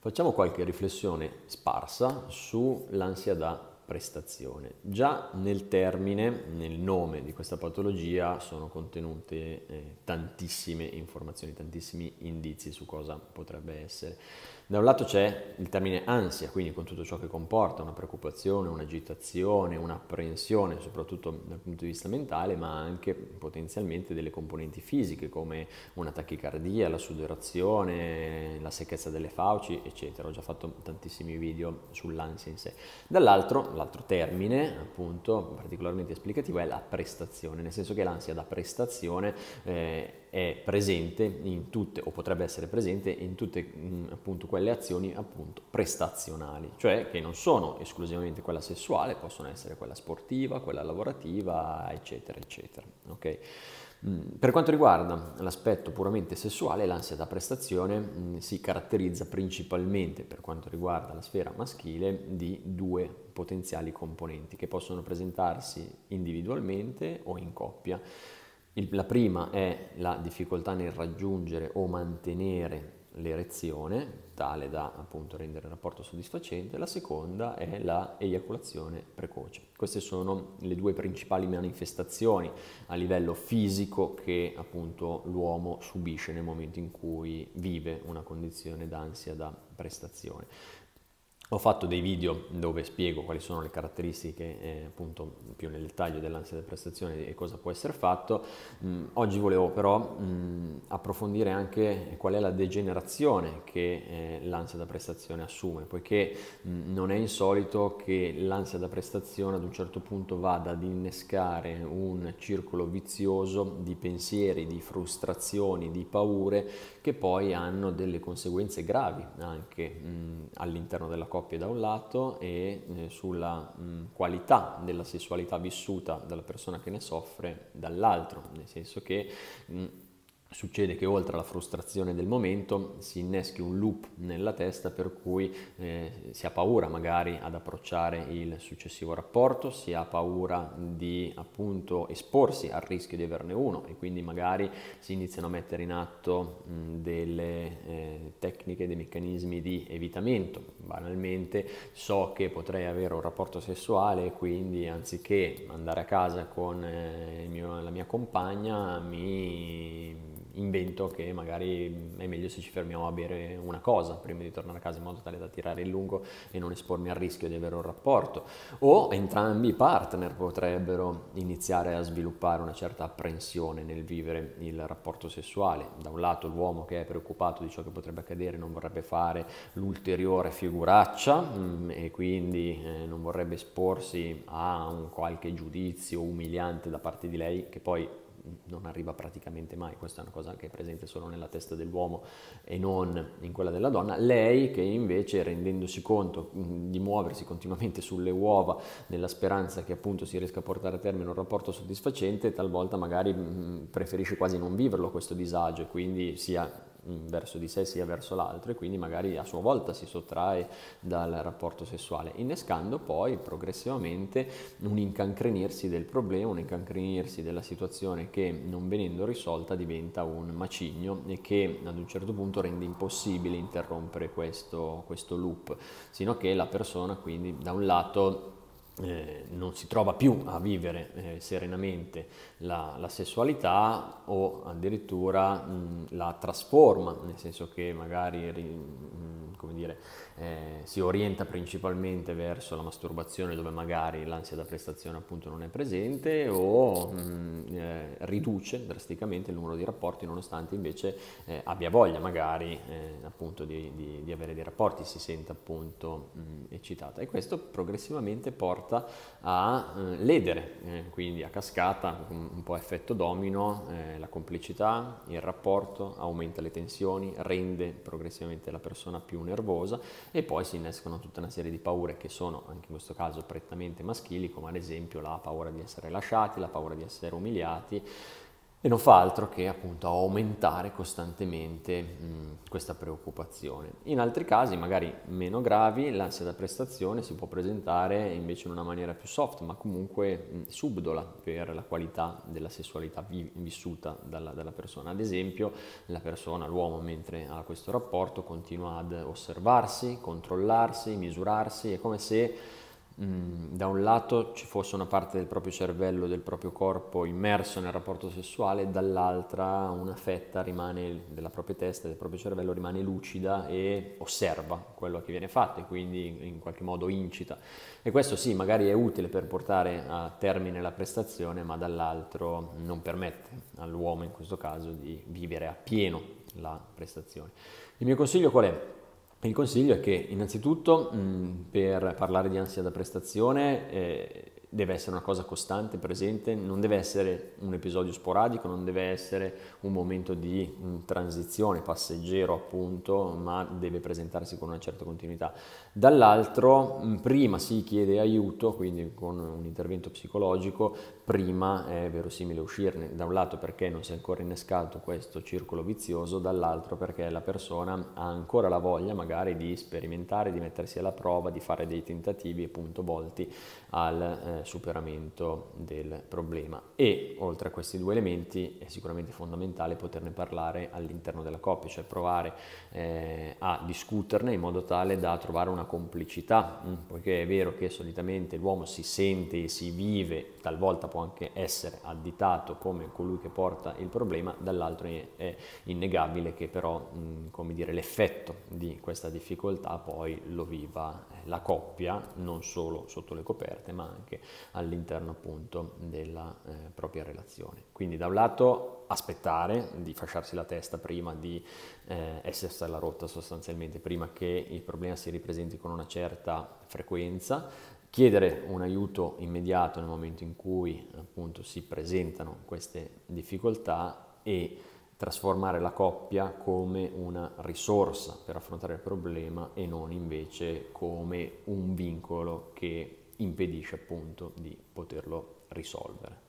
Facciamo qualche riflessione sparsa sull'ansia da prestazione. Già nel termine, nel nome di questa patologia, sono contenute eh, tantissime informazioni, tantissimi indizi su cosa potrebbe essere. Da un lato c'è il termine ansia, quindi con tutto ciò che comporta una preoccupazione, un'agitazione, un'apprensione, soprattutto dal punto di vista mentale, ma anche potenzialmente delle componenti fisiche come una tachicardia, la sudorazione, la secchezza delle fauci, eccetera. Ho già fatto tantissimi video sull'ansia in sé. Dall'altro l'altro termine, appunto, particolarmente esplicativo, è la prestazione, nel senso che l'ansia da prestazione eh, è presente in tutte, o potrebbe essere presente in tutte mh, mm, appunto quelle azioni appunto prestazionali, cioè che non sono esclusivamente quella sessuale, possono essere quella sportiva, quella lavorativa, eccetera, eccetera. Okay? Mm, per quanto riguarda l'aspetto puramente sessuale, l'ansia da prestazione mm, si caratterizza principalmente, per quanto riguarda la sfera maschile, di due potenziali componenti che possono presentarsi individualmente o in coppia. Il, la prima è la difficoltà nel raggiungere o mantenere l'erezione, tale da appunto rendere il rapporto soddisfacente, la seconda è la eiaculazione precoce. Queste sono le due principali manifestazioni a livello fisico che appunto l'uomo subisce nel momento in cui vive una condizione d'ansia da prestazione. Ho fatto dei video dove spiego quali sono le caratteristiche eh, appunto più nel dettaglio dell'ansia da prestazione e cosa può essere fatto. Mm, oggi volevo però mm, approfondire anche qual è la degenerazione che eh, l'ansia da prestazione assume, poiché mm, non è insolito che l'ansia da prestazione ad un certo punto vada ad innescare un circolo vizioso di pensieri, di frustrazioni, di paure che poi hanno delle conseguenze gravi anche mm, all'interno della cosa coppie da un lato e eh, sulla mm, qualità della sessualità vissuta dalla persona che ne soffre dall'altro, nel senso che mm, Succede che oltre alla frustrazione del momento si inneschi un loop nella testa per cui eh, si ha paura magari ad approcciare il successivo rapporto, si ha paura di appunto esporsi al rischio di averne uno e quindi magari si iniziano a mettere in atto mh, delle eh, tecniche, dei meccanismi di evitamento. Banalmente so che potrei avere un rapporto sessuale e quindi anziché andare a casa con eh, mio, la mia compagna mi invento che magari è meglio se ci fermiamo a bere una cosa prima di tornare a casa in modo tale da tirare in lungo e non espormi al rischio di avere un rapporto. O entrambi i partner potrebbero iniziare a sviluppare una certa apprensione nel vivere il rapporto sessuale. Da un lato l'uomo che è preoccupato di ciò che potrebbe accadere non vorrebbe fare l'ulteriore figuraccia mm, e quindi eh, non vorrebbe esporsi a un qualche giudizio umiliante da parte di lei che poi non arriva praticamente mai, questa è una cosa che è presente solo nella testa dell'uomo e non in quella della donna, lei che invece rendendosi conto di muoversi continuamente sulle uova nella speranza che appunto si riesca a portare a termine un rapporto soddisfacente, talvolta magari preferisce quasi non viverlo questo disagio e quindi sia Mm, verso di sé sia verso l'altro e quindi magari a sua volta si sottrae dal rapporto sessuale, innescando poi progressivamente un incancrenirsi del problema, un incancrenirsi della situazione che non venendo risolta diventa un macigno e che ad un certo punto rende impossibile interrompere questo, questo loop, sino che la persona quindi da un lato eh, non si trova più a vivere eh, serenamente la, la, sessualità o addirittura mh, la trasforma, nel senso che magari mh, dire, eh, si orienta principalmente verso la masturbazione dove magari l'ansia da prestazione appunto non è presente o mh, eh, riduce drasticamente il numero di rapporti nonostante invece eh, abbia voglia magari eh, appunto di, di, di, avere dei rapporti, si sente appunto eccitata e questo progressivamente porta porta a eh, ledere, eh, quindi a cascata, un, un po' effetto domino, eh, la complicità, il rapporto, aumenta le tensioni, rende progressivamente la persona più nervosa e poi si innescano tutta una serie di paure che sono anche in questo caso prettamente maschili, come ad esempio la paura di essere lasciati, la paura di essere umiliati e non fa altro che appunto aumentare costantemente mh, questa preoccupazione. In altri casi, magari meno gravi, l'ansia da prestazione si può presentare invece in una maniera più soft, ma comunque mh, subdola per la qualità della sessualità vi- vissuta dalla, dalla, persona. Ad esempio, la persona, l'uomo, mentre ha questo rapporto, continua ad osservarsi, controllarsi, misurarsi, è come se Mm, da un lato ci fosse una parte del proprio cervello, del proprio corpo immerso nel rapporto sessuale, dall'altra una fetta rimane, della propria testa, del proprio cervello rimane lucida e osserva quello che viene fatto e quindi in qualche modo incita. E questo sì, magari è utile per portare a termine la prestazione, ma dall'altro non permette all'uomo in questo caso di vivere appieno la prestazione. Il mio consiglio qual è? Il consiglio è che innanzitutto mh, per parlare di ansia da prestazione eh, deve essere una cosa costante, presente, non deve essere un episodio sporadico, non deve essere un momento di mm, transizione passeggero appunto, ma deve presentarsi con una certa continuità. Dall'altro, mm, prima si chiede aiuto, quindi con un intervento psicologico, prima è verosimile uscirne, da un lato perché non si è ancora innescato questo circolo vizioso, dall'altro perché la persona ha ancora la voglia magari di sperimentare, di mettersi alla prova, di fare dei tentativi appunto volti al... Eh, eh, superamento del problema. E oltre a questi due elementi è sicuramente fondamentale poterne parlare all'interno della coppia, cioè provare eh, a discuterne in modo tale da trovare una complicità, mm, poiché è vero che solitamente l'uomo si sente e si vive, talvolta può anche essere additato come colui che porta il problema, dall'altro è innegabile che però mm, come dire, l'effetto di questa difficoltà poi lo viva eh, la coppia, non solo sotto le coperte, ma anche all'interno appunto della eh, propria relazione. Quindi da un lato aspettare di fasciarsi la testa prima di eh, essersi alla rotta sostanzialmente, prima che il problema si ripresenti con una certa frequenza, chiedere un aiuto immediato nel momento in cui appunto si presentano queste difficoltà e trasformare la coppia come una risorsa per affrontare il problema e non invece come un vincolo che impedisce appunto di poterlo risolvere.